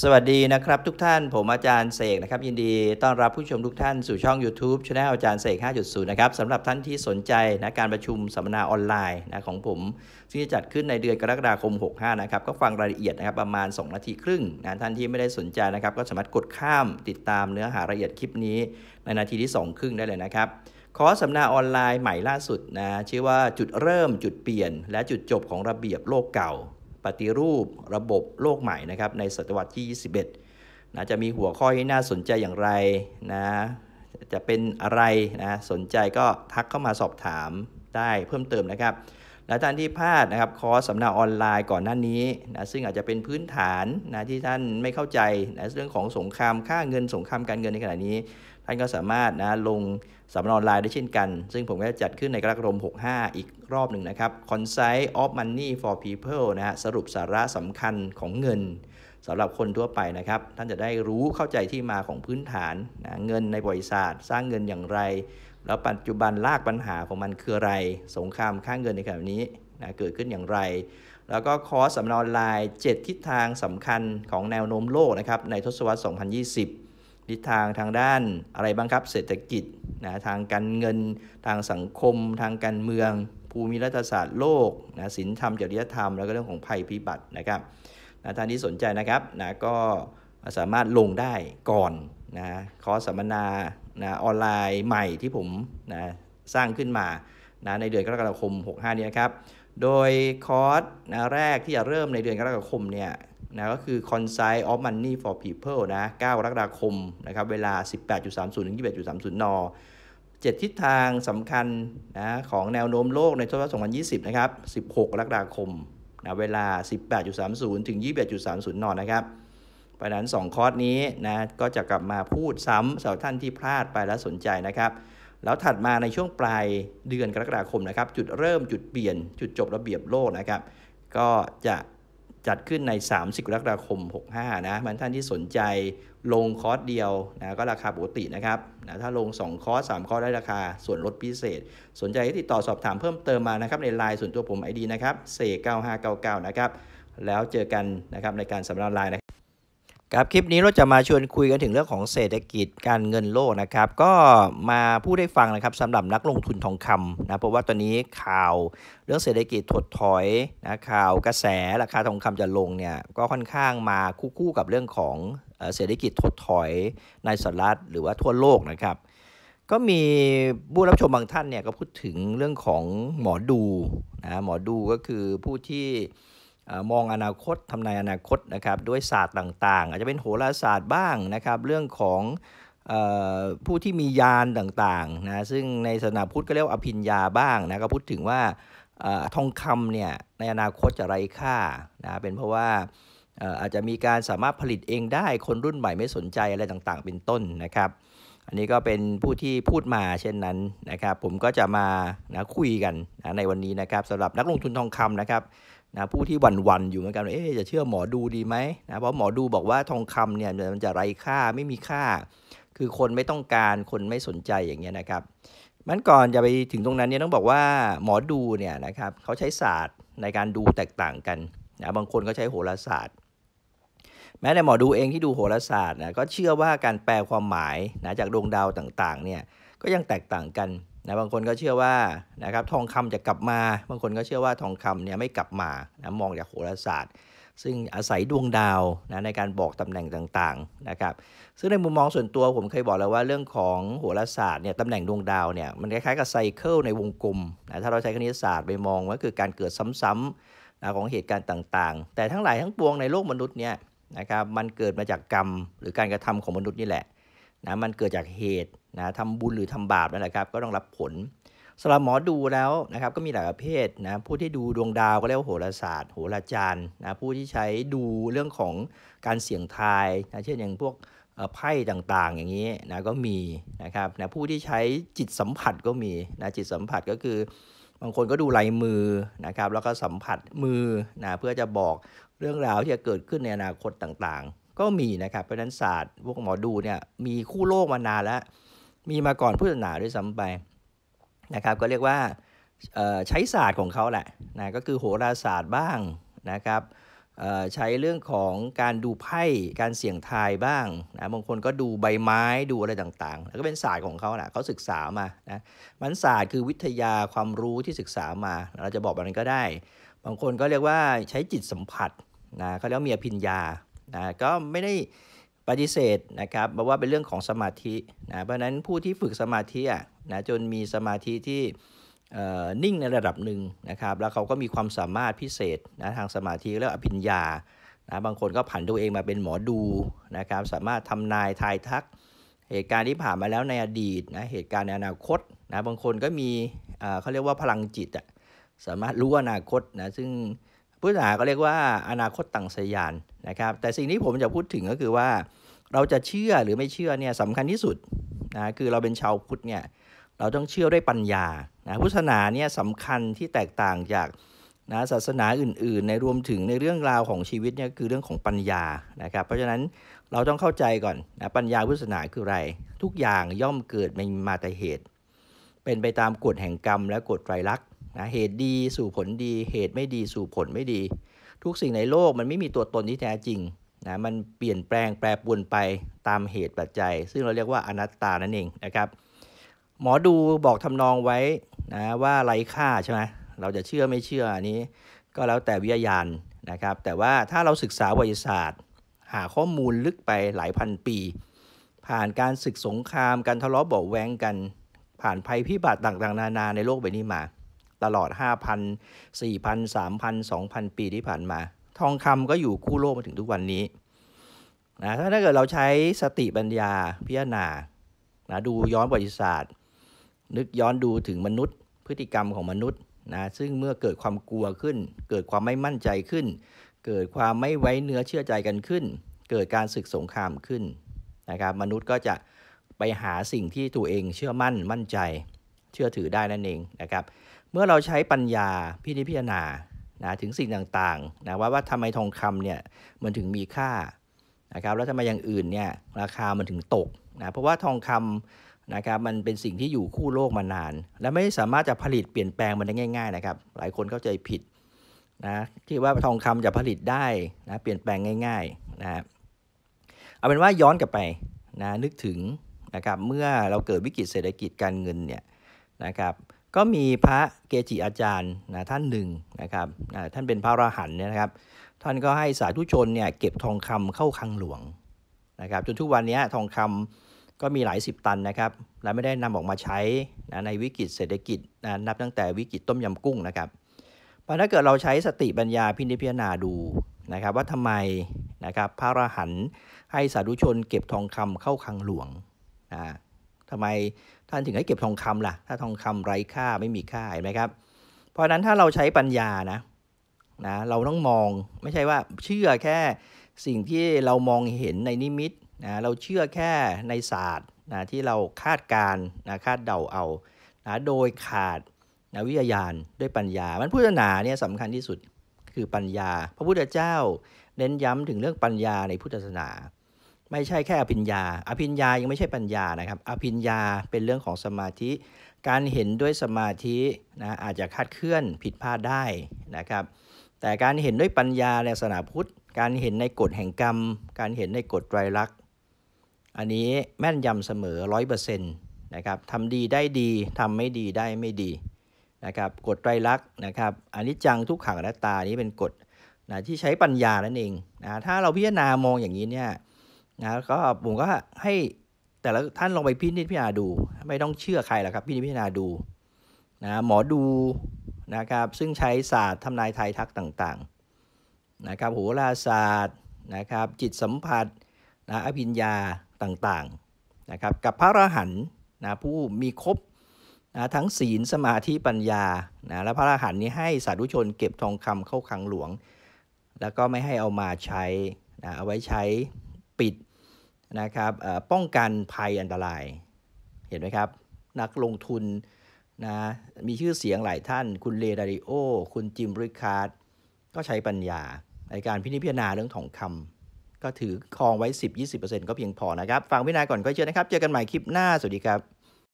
สวัสดีนะครับทุกท่านผมอาจารย์เสกนะครับ ยินดีต้อนรับผู้ชมทุกท่านสู่ช่อง YouTube ช anel อาจารย์เสก5.0 นะครับสำหรับท่านที่สนใจนะการประชุมสัมมนาออนไลน์นะของผม ซึ่งจะจัดขึ้นในเดือนกรกฎาคม 65 นะครับ ก็ฟังรายละเอียดนะครับประมาณ 2 นาทีครึ่งนะท่านที่ไม่ได้สนใจนะครับ ก็สามารถกดข้ามติดตามเนื้อหารายละเอียดคลิปนี้ในนาทีที่ 2 ครึ่งได้เลยนะครับคอร์สสัมมนาออนไลน์ใหม่ล่าสุดนะชื่อว่าจุดเริ่มจุดเปลี่ยน และจุดจบของระเบียบโลกเก่าปฏิรูประบบโลกใหม่นะครับในศตวรรษที่ 21นะจะมีหัวข้อที่น่าสนใจอย่างไรนะจะเป็นอะไรนะสนใจก็ทักเข้ามาสอบถามได้เพิ่มเติมนะครับ และท่านที่พลาดนะครับ คอร์สสำนักออนไลน์ก่อนหน้านี้นะซึ่งอาจจะเป็นพื้นฐานนะที่ท่านไม่เข้าใจนะเรื่องของสงครามค่าเงินสงครามการเงินในขณะนี้ท่านก็สามารถนะลงสำนอนไลน์ได้เช่นกัน ซึ่งผมก็จะจัดขึ้นในกรกฎาคม65 อีกรอบหนึ่งนะครับ Concise of Money for People นะฮะสรุปสาระสำคัญของเงินสำหรับคนทั่วไปนะครับ ท่านจะได้รู้เข้าใจที่มาของพื้นฐานนะเงินในบริษัทสร้างเงินอย่างไร แล้วปัจจุบันลากปัญหาของมันคืออะไร สงครามค่างเงินในขณะนี้นะเกิดขึ้นอย่างไร แล้วก็คอร์สสำนอนไลน์ 7 ทิศทางสำคัญของแนวโน้มโลกนะครับในทศวรรษ2020ทิศทางทางด้านอะไรบ้างครับเศรษฐกิจนะทางการเงินทางสังคม ทางการเมืองภูมิรัฐศาสตร์โลกนะศีลธรรมจริยธรรมแล้วก็เรื่องของภัยพิบัตินะครับนะท่านที่สนใจนะครับนะก็สามารถลงได้ก่อนนะคอร์สสัมมนานะออนไลน์ใหม่ที่ผมนะสร้างขึ้นมานะในเดือนกรกฎาคม 65 นี้นะครับ โดยคอร์สนะแรกที่จะเริ่มในเดือนกรกฎาคมเนี่ยนะก็คือ Concise of Money for People นะ9กรกฎาคมนะครับ เวลา 18.30ถึง21.30น7ทิศทางสำคัญนะของแนวโน้มโลกในทศวรรษ2020 นะครับ 16กรกฎาคมนะ เวลา 18.30ถึง21.30นนะครับเพราะนั้น 2 คอร์สนี้นะ ก็จะกลับมาพูดซ้ำสำหรับท่านที่พลาดไปและสนใจนะครับ แล้วถัดมาในช่วงปลายเดือนกรกฎาคมนะครับ จุดเริ่ม จุดเปลี่ยน จุดจบระเบียบโลกนะครับ ก็จะจัดขึ้นใน 30กรกฎาคม 65 นะมันท่านที่สนใจลงคอร์สเดียวนะ ก็ราคาปกตินะครับ นะ ถ้าลง 2 คอร์ส 3 คอร์สได้ราคาส่วนลดพิเศษ สนใจติดต่อสอบถามเพิ่มเติมมานะครับในไลน์ส่วนตัวผม ID นะครับเส9599 นะครับ แล้วเจอกันนะครับในการสำนักไลน์นะครับครับคลิปนี้เราจะมาชวนคุยกันถึงเรื่องของเศรษฐกิจการเงินโลกนะครับ ก็มาพูดให้ฟังนะครับสำหรับนักลงทุนทองคำนะเพราะว่าตอนนี้ข่าวเรื่องเศรษฐกิจถดถอยนะข่าวกระแสราคาทองคำจะลงเนี่ยก็ค่อนข้างมาคู่คู่กับเรื่องของเศรษฐกิจถดถอย ในสหรัฐ หรือว่าทั่วโลกนะครับก็มีผู้รับชมบางท่านเนี่ยก็พูดถึงเรื่องของหมอดูนะหมอดูก็คือผู้ที่มองอนาคตทำนายอนาคตนะครับด้วยศาสตร์ต่าง ๆ อาจจะเป็นโหราศาสตร์บ้างนะครับ เรื่องของผู้ที่มียานต่างๆนะซึ่งในศาสนาพุทธก็เรียกว่าอภิญญา บ้างนะก็พูดถึงว่าทองคำเนี่ยในอนาคตจะไร้ค่านะเป็นเพราะว่าอาจจะมีการสามารถผลิตเองได้คนรุ่นใหม่ไม่สนใจอะไรต่าง ๆ เป็นต้นนะครับ อันนี้ก็เป็นผู้ที่พูดมาเช่นนั้นนะครับ ผมก็จะมานะคุยกันนะในวันนี้นะครับสำหรับนักลงทุนทองคำนะครับนะผู้ที่วันวันอยู่เหมือนกันเอ๊จะเชื่อหมอดูดีไหมนะเพราะหมอดูบอกว่าทองคำเนี่ยมันจะไร้ค่าไม่มีค่า คือคนไม่ต้องการคนไม่สนใจอย่างเงี้ยนะครับ มันก่อนจะไปถึงตรงนั้นเนี่ยต้องบอกว่าหมอดูเนี่ยนะครับเขาใช้ศาสตร์ในการดูแตกต่างกันนะบางคนก็ใช้โหราศาสตร์ แม้แต่หมอดูเองที่ดูโหราศาสตร์นะก็เชื่อว่าการแปลความหมายนะจากดวงดาวต่างๆเนี่ยก็ยังแตกต่างกันนะบางคนก็เชื่อว่า นะครับทองคำจะกลับมา บางคนก็เชื่อว่าทองคำเนี่ยไม่กลับมานะมองจากโหราศาสตร์ ซึ่งอาศัยดวงดาวนะในการบอกตำแหน่งต่างๆนะครับ ซึ่งในมุมมองส่วนตัวผมเคยบอกแล้วว่าเรื่องของโหราศาสตร์เนี่ยตำแหน่งดวงดาวเนี่ยมันคล้ายๆ กับไซเคิลในวงกลมนะถ้าเราใช้คณิตศาสตร์ไปมองว่าคือการเกิดซ้ำๆนะของเหตุการณ์ต่างๆ แต่ทั้งหลายทั้งปวงในโลกมนุษย์เนี่ยนะครับมันเกิดมาจากกรรมหรือการกระทำของมนุษย์นี่แหละนะมันเกิดจากเหตุนะทำบุญหรือทำบาปนั่นแหละครับ ก็ต้องรับผลสำหรับหมอดูแล้วนะครับก็มีหลายประเภทนะผู้ที่ดูดวงดาวก็เรียกว่าโหราศาสตร์โหราจารย์นะผู้ที่ใช้ดูเรื่องของการเสี่ยงทายนะเช่นอย่างพวกไพ่ต่างๆ อย่างนี้นะก็มีนะครับนะผู้ที่ใช้จิตสัมผัสก็มีนะจิตสัมผัสก็คือบางคนก็ดูลายมือนะครับแล้วก็สัมผัสมือนะเพื่อจะบอกเรื่องราวที่จะเกิดขึ้นในอนาคตต่าง ๆก็มีนะครับ เพราะนั้นศาสตร์พวกหมอดูเนี่ยมีคู่โลกมานานแล้ว มีมาก่อนพุทธศาสนาด้วยซ้าไปนะครับก็เรียกว่าใช้ศาสตร์ของเขาแหละนะก็คือโหราศาสตร์บ้างนะครับใช้เรื่องของการดูไพ่การเสี่ยงทายบ้างนะบางคนก็ดูใบไม้ดูอะไรต่างๆ แล้วก็เป็นศาสตร์ของเขาแหละเขาศึกษามานะมันศาสตร์คือวิทยาความรู้ที่ศึกษามา เราจะบอกแบบนั้นก็ได้ บางคนก็เรียกว่าใช้จิตสัมผัสนะเขาเรียกมีอภิญญานะก็ไม่ได้ปฏิเสธนะครับว่าเป็นเรื่องของสมาธินะเพราะนั้นผู้ที่ฝึกสมาธิอ่ะนะจนมีสมาธิที่นิ่งในระดับหนึ่งนะครับ แล้วเขาก็มีความสามารถพิเศษนะทางสมาธิแล้วอภิญญานะบางคนก็ผันตัวเองมาเป็นหมอดูนะครับสามารถทำนายทายทัก เหตุการณ์ที่ผ่านมาแล้วในอดีตนะเหตุการณ์ในอนาคตนะบางคนก็มีเขาเรียกว่าพลังจิตอ่ะสามารถรู้อนาคตนะซึ่งพุทธศาสนาก็เรียกว่าอนาคตต่างสยานนะครับแต่สิ่งที่ผมจะพูดถึงก็คือว่าเราจะเชื่อหรือไม่เชื่อเนี่ยสำคัญที่สุดนะคือเราเป็นชาวพุทธเนี่ยเราต้องเชื่อด้วยปัญญานะพุทธศาสนาเนี่ยสำคัญที่แตกต่างจากนะศาสนาอื่นๆ ในรวมถึงในเรื่องราวของชีวิตเนี่ยคือเรื่องของปัญญานะครับเพราะฉะนั้นเราต้องเข้าใจก่อนนะปัญญาพุทธศาสนาคืออะไรทุกอย่างย่อมเกิดมาแต่เหตุ เป็นไปตามกฎแห่งกรรม และกฎไตรลักษณนะเหตุดีสู่ผลดี เหตุไม่ดีสู่ผลไม่ดี ทุกสิ่งในโลกมันไม่มีตัวตนที่แท้จริงนะมันเปลี่ยนแปลงแปรปรวนไปตามเหตุปัจจัย ซึ่งเราเรียกว่าอนัตตานั่นเองนะครับ หมอดูบอกทำนองไว้นะว่าไร้ค่าใช่ไหมเราจะเชื่อไม่เชื่ออันนี้ ก็แล้วแต่วิทยานนะครับแต่ว่าถ้าเราศึกษาวิทยาศาสตร์ หาข้อมูลลึกไปหลายพันปี ผ่านการศึกสงครามการทะเลาะเบาแวงกัน ผ่านภัยพิบัติต่างๆ นานาในโลกใบนี้มาตลอด5,000 4,000 3,000 2,000 ปีที่ผ่านมา ทองคำก็อยู่คู่โลกมาถึงทุกวันนี้นะถ้าเกิดเราใช้สติปัญญาพิจารณานะดูย้อนประวัติศาสตร์ นึกย้อนดูถึงมนุษย์ พฤติกรรมของมนุษย์นะซึ่งเมื่อเกิดความกลัวขึ้น เกิดความไม่มั่นใจขึ้น เกิดความไม่ไว้เนื้อเชื่อใจกันขึ้น เกิดการศึกสงครามขึ้นนะครับมนุษย์ก็จะไปหาสิ่งที่ตัวเองเชื่อมั่นมั่นใจ เชื่อถือได้นั่นเองนะครับเมื่อเราใช้ปัญญาพิจิพิจารณานะถึงสิ่งต่างๆนะว่าว่าทำไมทองคำเนี่ยมันถึงมีค่านะครับแล้วทำไมอย่างอื่นเนี่ยราคามันถึงตกนะเพราะว่าทองคำนะครับมันเป็นสิ่งที่อยู่คู่โลกมานาน และไม่สามารถจะผลิตเปลี่ยนแปลงมันได้ง่าย ๆ นะครับ หลายคนเข้าใจผิดนะที่ว่าทองคำจะผลิตได้นะเปลี่ยนแปลงง่าย ๆ นะเอาเป็นว่าย้อนกลับไปนะนึกถึงนะครับเมื่อเราเกิดวิกฤตเศรษฐกิจการเงินเนี่ยนะครับก็มีพระเกจิอาจารย์นะท่านหนึ่งนะครับ ท่านเป็นพระอรหันต์เนี่ยนะครับ ท่านก็ให้สาธุชนเนี่ยเก็บทองคำเข้าคลังหลวงนะครับ จนทุกวันนี้ทองคำก็มีหลายสิบตันนะครับ และไม่ได้นำออกมาใช้นะในวิกฤตเศรษฐกิจนะนับตั้งแต่วิกฤตต้มยำกุ้งนะครับเพราะถ้าเกิดเราใช้สติปัญญาพิิจพิจารณาดูนะครับว่าทำไมนะครับ พระอรหันต์ให้สาธุชนเก็บทองคำเข้าคลังหลวงนะทำไมท่านถึงให้เก็บทองคำล่ะถ้าทองคำไร้ค่าไม่มีค่าเห็นไหมครับ เพราะฉะนั้นถ้าเราใช้ปัญญานะนะเราต้องมองไม่ใช่ว่าเชื่อแค่สิ่งที่เรามองเห็นในนิมิตนะเราเชื่อแค่ในศาสตร์นะที่เราคาดการนะคาดเดาเอานะโดยขาดนะวิทยาณด้วยปัญญามันพุทธศาสนาเนี่ยสำคัญที่สุดคือปัญญา พระพุทธเจ้าเน้นย้ำถึงเรื่องปัญญาในพุทธศาสนาไม่ใช่แค่อภิญญา อภิญญายังไม่ใช่ปัญญานะครับ อภิญญาเป็นเรื่องของสมาธิ การเห็นด้วยสมาธินะ อาจจะคาดเคลื่อนผิดพลาดได้นะครับ แต่การเห็นด้วยปัญญาในศาสนาพุทธ การเห็นในกฎแห่งกรรม การเห็นในกฎไตรลักษณ์ อันนี้แม่นยำเสมอร้อยเปอร์เซ็นต์นะครับทำดีได้ดีทำไม่ดีได้ไม่ดีนะครับ กฎไตรลักษณ์นะครับ อันนี้จังทุกขังและตา นี้เป็นกฎนะที่ใช้ปัญญานั่นเองนะ ถ้าเราพิจารณามองอย่างนี้เนี่ยนะก็ผมก็ให้ แต่ละท่านลองไปพินิจพิจารณาดู ไม่ต้องเชื่อใครหรอกครับพินิจพิจารณาดูนะหมอดูนะครับซึ่งใช้ศาสตร์ทำนายไทยทักต่างๆนะครับโหราศาสตร์นะครับจิตสัมผัสนะอภิญญาต่างๆนะครับกับพระอรหันต์นะผู้มีครบนะทั้งศีลสมาธิปัญญานะและพระอรหันต์นี้ให้สาธุชนเก็บทองคำเข้าคลังหลวง แล้วก็ไม่ให้เอามาใช้นะเอาไว้ใช้ปิดนะครับ ป้องกัน ภัย อันตราย เห็นไหมครับ นักลงทุนนะ มีชื่อเสียงหลายท่าน คุณเลดาริโอ คุณจิมริคาร์ดก็ใช้ปัญญา ในการพิจารณาเรื่องทองคำ ก็ถือครองไว้ 10-20%ก็เพียงพอนะครับ ฟังพิจารณาก่อนก็เชื่อนะครับ เจอกันใหม่คลิปหน้า สวัสดีครับ